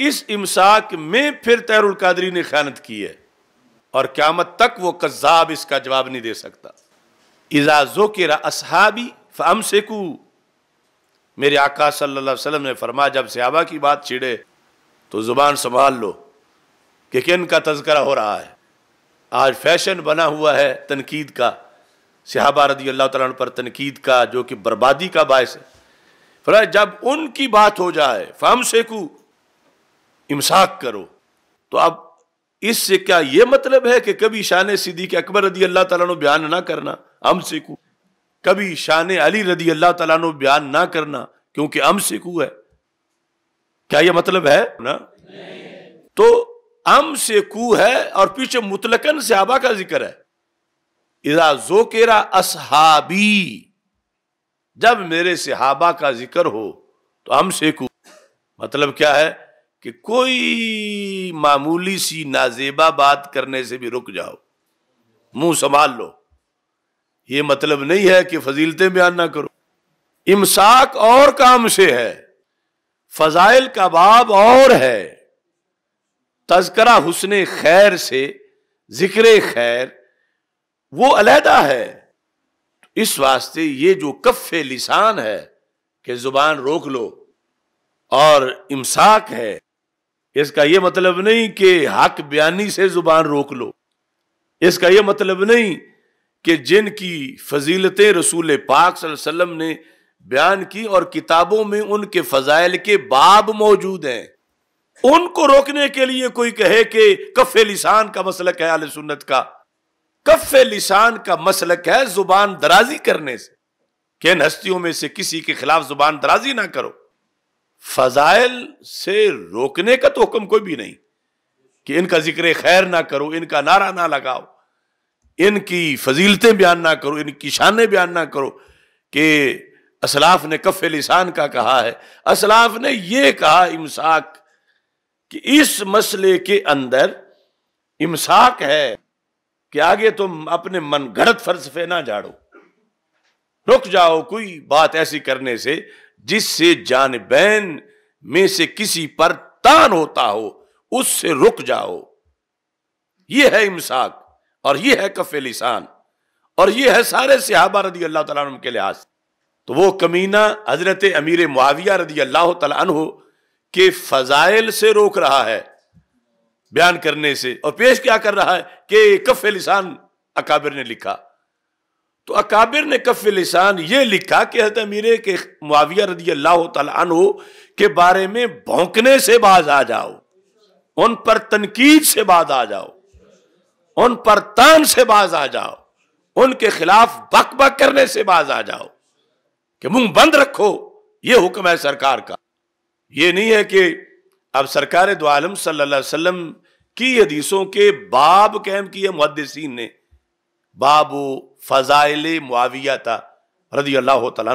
इस इमसाक में फिर तैरुल कादरी ने खानत की है और क्यामत तक वो कज्जाब इसका जवाब नहीं दे सकता इजाजो के असहाबी फम सेकू मेरे आका सल्लल्लाहु अलैहि वसल्लम ने फरमाया जब सहाबा की बात छिड़े तो ज़ुबान संभाल लो कि किन का तस्करा हो रहा है आज फैशन बना हुआ है तनकीद का सिहाबा रदी अल्लाह तला पर तनकीद का जो कि बर्बादी का बायस है फरा जब उनकी बात हो जाए फम सेकू इमसाक करो तो अब इससे क्या यह मतलब है कि कभी शान सिद्दीक अकबर रदी अल्लाह तला बयान ना करना हम सिकू कभी शान अली रदी अल्लाह तला बयान ना करना क्योंकि हम सिकू है क्या यह मतलब है ना तो अम से कू है और पीछे मुतलकन सहाबा का जिक्र है इरा जोकेरा असहाबी जब मेरे सिहाबा का जिक्र हो तो हम से कू मतलब क्या है कि कोई मामूली सी नाजेबा बात करने से भी रुक जाओ मुंह संभाल लो ये मतलब नहीं है कि फजीलतें बयान ना करो इमसाक और काम से है फजाइल का बाब और है तस्करा हुसन खैर से जिक्र खैर वो अलहदा है इस वास्ते ये जो कफ़ लिसान है कि ज़ुबान रोक लो और इमसाक है इसका यह मतलब नहीं कि हक बयानी से जुबान रोक लो इसका यह मतलब नहीं कि जिनकी फजीलतें रसूल पाक ने बयान की और किताबों में उनके फजाइल के बाब मौजूद हैं उनको रोकने के लिए कोई कहे कि कफ़े लिसान का मसलक है आल सुन्नत का कफ़े लिसान का मसलक है जुबान दराजी करने से कि इन हस्तियों में से किसी के खिलाफ जुबान दराजी ना करो फजाइल से रोकने का तो हुक्म कोई भी नहीं कि इनका जिक्र खैर ना करो इनका नारा ना लगाओ इनकी फजीलतें बयान ना करो इनकी शानें बयान ना करो कि असलाफ ने कफे लिसान का कहा है असलाफ ने यह कहा इमसाक कि इस मसले के अंदर इमसाक है कि आगे तुम अपने मन गलत फलसफे ना झाड़ो रुक जाओ कोई बात ऐसी करने से जिससे जानबैन में से किसी पर तान होता हो उससे रुक जाओ ये है इमसाक और ये है कफे लिसान और ये है सारे सिहाबा रदी अल्लाह तुम के लिहाज तो वो कमीना हजरत अमीर मुआविया रदी अल्लाह तु के फजाइल से रोक रहा है बयान करने से और पेश क्या कर रहा है कि कफ अकाबिर ने लिखा तो अकाबिर ने कफ़ लिसान ये लिखा कि हजरत अमीर के मुआविया रदी अल्लाह तु के बारे में भौंकने से बाज आ जाओ उन पर तनकीद से बाज आ जाओ उन पर तान से बाज आ जाओ उनके खिलाफ बक बक करने से बाज आ जाओ कि मुंह बंद रखो ये हुक्म है सरकार का ये नहीं है कि अब सरकार दो आलम सल्ला वसम की हदीसों के बाब कैम किए मुहदसिन ने बाबू फ़ज़ाइल मुआविया था रजी अल्लाह तला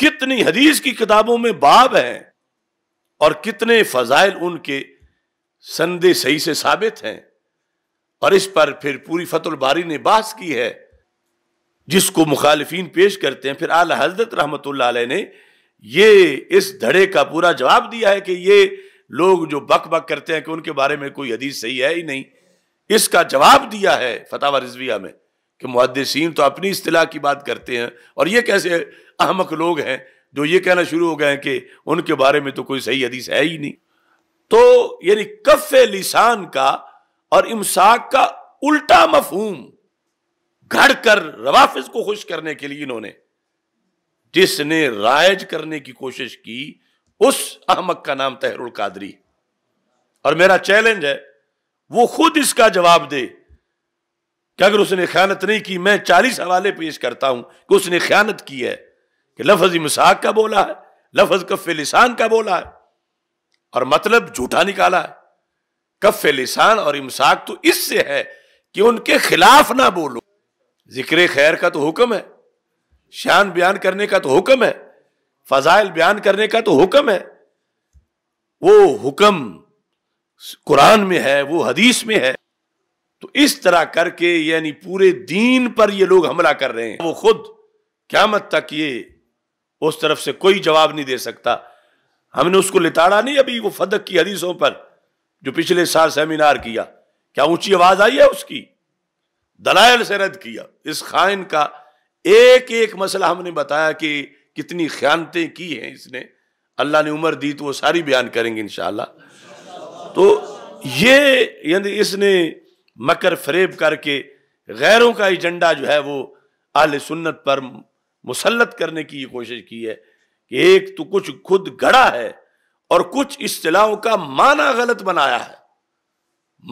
कितनी हदीस की किताबों में बाब हैं और कितने फ़ज़ाइल उनके संदे सही से साबित हैं और इस पर फिर पूरी फतुलबारी ने बास की है जिसको मुखालफी पेश करते हैं फिर आल हजरत रहमत ने ये इस धड़े का पूरा जवाब दिया है कि ये लोग जो बक बक करते हैं कि उनके बारे में कोई हदीस सही है ही नहीं इसका जवाब दिया है फतावा रिजविया में कि मुहदसिन तो अपनी असलाह की बात करते हैं और ये कैसे अहमक लोग हैं जो ये कहना शुरू हो गए हैं कि उनके बारे में तो कोई सही हदीस है ही नहीं तो यानी कफ लिसान का और इमसाक का उल्टा मफहूम घड़ कर रवाफिज को खुश करने के लिए इन्होंने जिसने रायज करने की कोशिश की उस अहमक का नाम तहरुल कादरी और मेरा चैलेंज है वो खुद इसका जवाब दे कि अगर उसने ख्यानत नहीं की मैं चालीस हवाले पेश करता हूं कि उसने ख्यानत की है कि लफज मसाक का बोला है लफज कफ़ लिसान का बोला है और मतलब झूठा निकाला है कफ़ लिसान और इमसाक तो इससे है कि उनके खिलाफ ना बोलो जिक्र खैर का तो हुक्म है शान बयान करने का तो हुक्म है फजाइल बयान करने का तो हुक्म है वो हुक्म कुरान में है वो हदीस में है तो इस तरह करके यानी पूरे दीन पर ये लोग हमला कर रहे हैं वो खुद क्या मत तक ये उस तरफ से कोई जवाब नहीं दे सकता हमने उसको लिताड़ा नहीं अभी वो फदक की हदीसों पर जो पिछले साल सेमिनार किया क्या ऊंची आवाज आई है उसकी दलायल से रद्द किया इस खाइन का एक एक मसला हमने बताया कि कितनी ख्यानतें की हैं इसने अल्लाह ने उम्र दी तो वो सारी बयान करेंगे इन तो ये यानी इसने मकर फरेब करके गैरों का एजेंडा जो है वो अल सुन्नत पर मुसलत करने की कोशिश की है कि एक तो कुछ खुद गढ़ा है और कुछ इस्तलाहों का माना गलत बनाया है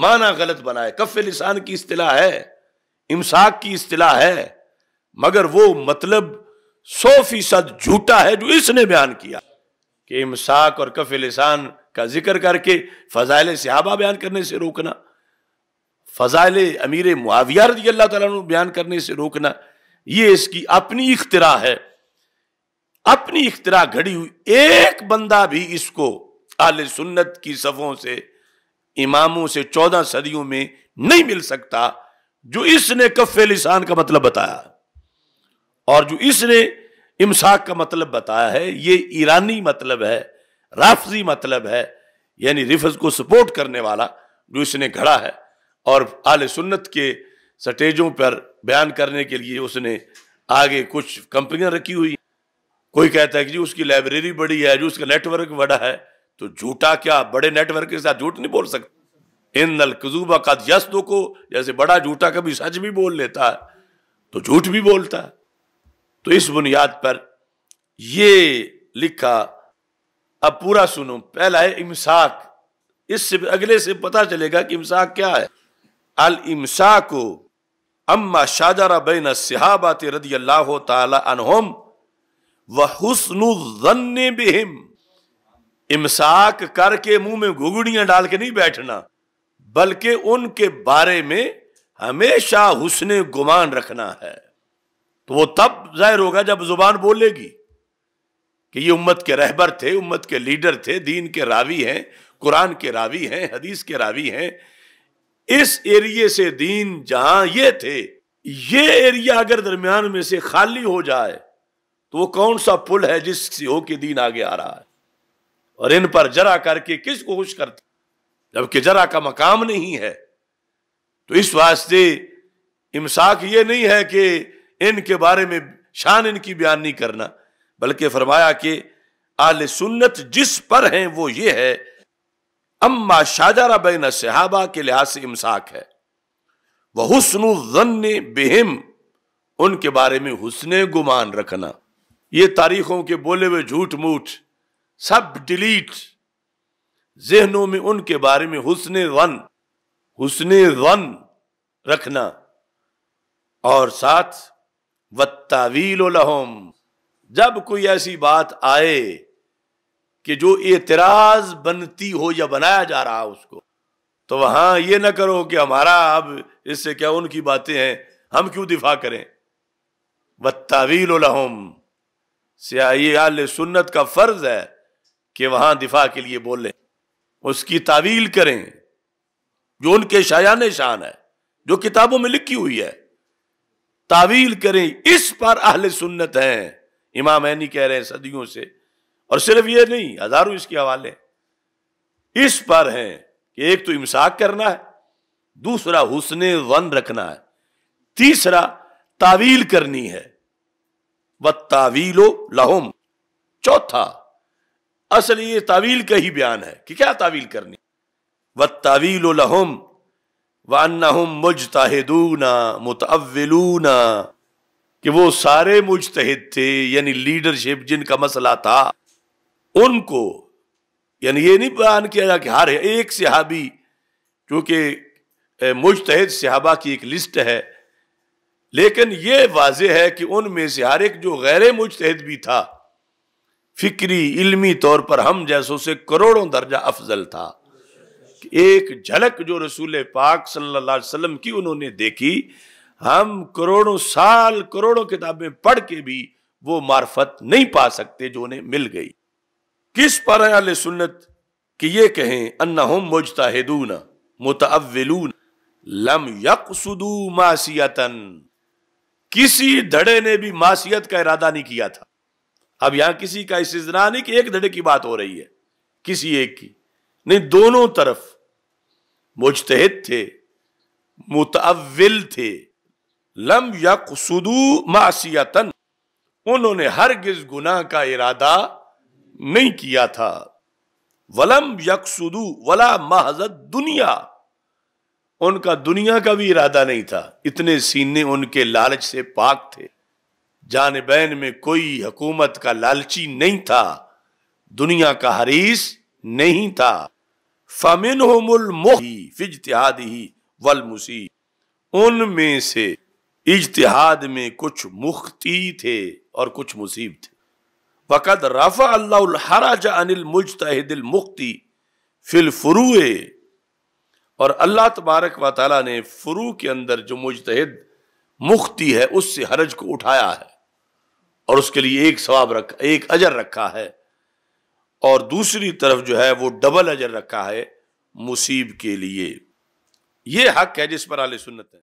माना गलत बनाया कफ़ लिसान की अतलाह है इमसाक की अतलाह है मगर वो मतलब सौ फीसद झूठा है जो इसने बयान किया कि इमसाक और कफ़ लिसान का जिक्र करके फ़जाइल सिहाबा बयान करने से रोकना फ़ज़ाइल अमीर मुआविया रजी अल्लाह तु बयान करने से रोकना यह इसकी अपनी इख्तरा है अपनी इख्तरा घड़ी हुई एक बंदा भी इसको आल सुन्नत की सफ़ों से इमामों से चौदह सदियों में नहीं मिल सकता जो इसने कफ़े लिसान का मतलब बताया और जो इसने इमसाक का मतलब बताया है ये ईरानी मतलब है राफजी मतलब है यानी रिफज को सपोर्ट करने वाला जो इसने घड़ा है और आल सुन्नत के स्टेजों पर बयान करने के लिए उसने आगे कुछ कंपनियां रखी हुई कोई कहता है कि जी उसकी लाइब्रेरी बड़ी है जो उसका नेटवर्क बड़ा है तो झूठा क्या बड़े नेटवर्क के साथ झूठ नहीं बोल सकते इन नल कजूबा का यस्तो को जैसे बड़ा झूठा कभी सच भी बोल लेता है तो झूठ भी बोलता है तो इस बुनियाद पर ये लिखा अब पूरा सुनो पहला है इमसाक इससे अगले से पता चलेगा कि इमसाक क्या है अल इमसाको अम्मा शाजरा बैन सिहाबात रदी अल्लाह तहम वह बिहिम इमसाक करके मुंह में घुगड़ियां डाल के नहीं बैठना बल्कि उनके बारे में हमेशा हुसन गुमान रखना है तो वो तब जाहिर होगा जब जुबान बोलेगी कि ये उम्मत के रहबर थे उम्मत के लीडर थे दीन के रावी हैं कुरान के रावी हैं हदीस के रावी हैं इस एरिए से दीन जहां ये थे ये एरिया अगर दरमियान में से खाली हो जाए तो वो कौन सा पुल है जिससे होके दीन आगे आ रहा है और इन पर जरा करके किस को करते जबकि जरा का मकाम नहीं है तो इस वास्ते इमसाक ये नहीं है कि इनके बारे में शान इनकी बयान नहीं करना बल्कि फरमाया कि आल सुन्नत जिस पर हैं वो ये है अम्मा शाहजारा बैन सिहाबा के लिहाज से इमसाक है वह हुसन जन बेहम उनके बारे में हुसने गुमान रखना ये तारीखों के बोले हुए झूठ मूठ सब डिलीट जहनों में उनके बारे में हुसन वन हुसन वन रखना और साथ वत्तावील लहोम जब कोई ऐसी बात आए कि जो एतराज बनती हो या बनाया जा रहा उसको तो वहां ये ना करो कि हमारा अब इससे क्या उनकी बातें हैं हम क्यों दिफा करें बत्तावील लहम सियाई आल सुन्नत का फर्ज है कि वहां दिफा के लिए बोलें उसकी तावील करें जो उनके शायान शान है जो किताबों में लिखी हुई है तावील करें इस पर अहल सुन्नत हैं इमाम ऐनी कह रहे हैं सदियों से और सिर्फ ये नहीं हजारों इसके हवाले इस पर है कि एक तो इमसाक करना है दूसरा हुसने वन रखना है तीसरा तावील करनी है व तावीलो लहुम चौथा असल ये तावील का ही बयान है कि क्या तावील करनी व तावीलो लहुम वानहुम मुजताहिदूना मुतवलूना कि वो सारे मुजतहद थे यानी लीडरशिप जिनका मसला था उनको यानी ये नहीं बयान किया जा कि हर एक सिहाबी क्योंकि मुश्तहद सिहाबा की एक लिस्ट है लेकिन यह वाज है कि उनमें से हर एक जो गैर मुश्तहद भी था फिक्री इलमी तौर पर हम जैसों से करोड़ों दर्जा अफजल था एक झलक जो रसूल पाक सल्लाम की उन्होंने देखी हम करोड़ों साल करोड़ों किताबें पढ़ के भी वो मार्फत नहीं पा सकते जो उन्हें मिल गई किस पर है अल सुन्नत कि ये कहें अन्ना हम मुजताहिदून मुतअव्विलून लम यकसुदू मासियतन किसी धड़े ने भी मासियत का इरादा नहीं किया था अब यहां किसी का इस्तना नहीं कि एक धड़े की बात हो रही है किसी एक की नहीं दोनों तरफ मुजतहिद थे मुतवल थे लम यकसुदू मासियतन उन्होंने हर गिज गुनाह का इरादा नहीं किया था वलम यकसुदु वला महजत दुनिया उनका दुनिया का भी इरादा नहीं था इतने सीने उनके लालच से पाक थे जानबैन में कोई हकूमत का लालची नहीं था दुनिया का हरीस नहीं था फमिन फिजतिहाद ही वल मुसी उनमें से इजतिहाद में कुछ मुख्ती थे और कुछ मुसीब थे फ़कद रफ़ा अल्लाहराज अनिल मुजतहिदिल मुक्ति फिल फ़ुरुए और अल्लाह तबारक व ताली ने फ़ुरू के अंदर जो मुजतहद मुख्ती है उससे हरज को उठाया है और उसके लिए एक सवाब रखा एक अजर रखा है और दूसरी तरफ जो है वो डबल अजर रखा है मुसीब के लिए ये हक है जिस पर आल सुन्नत है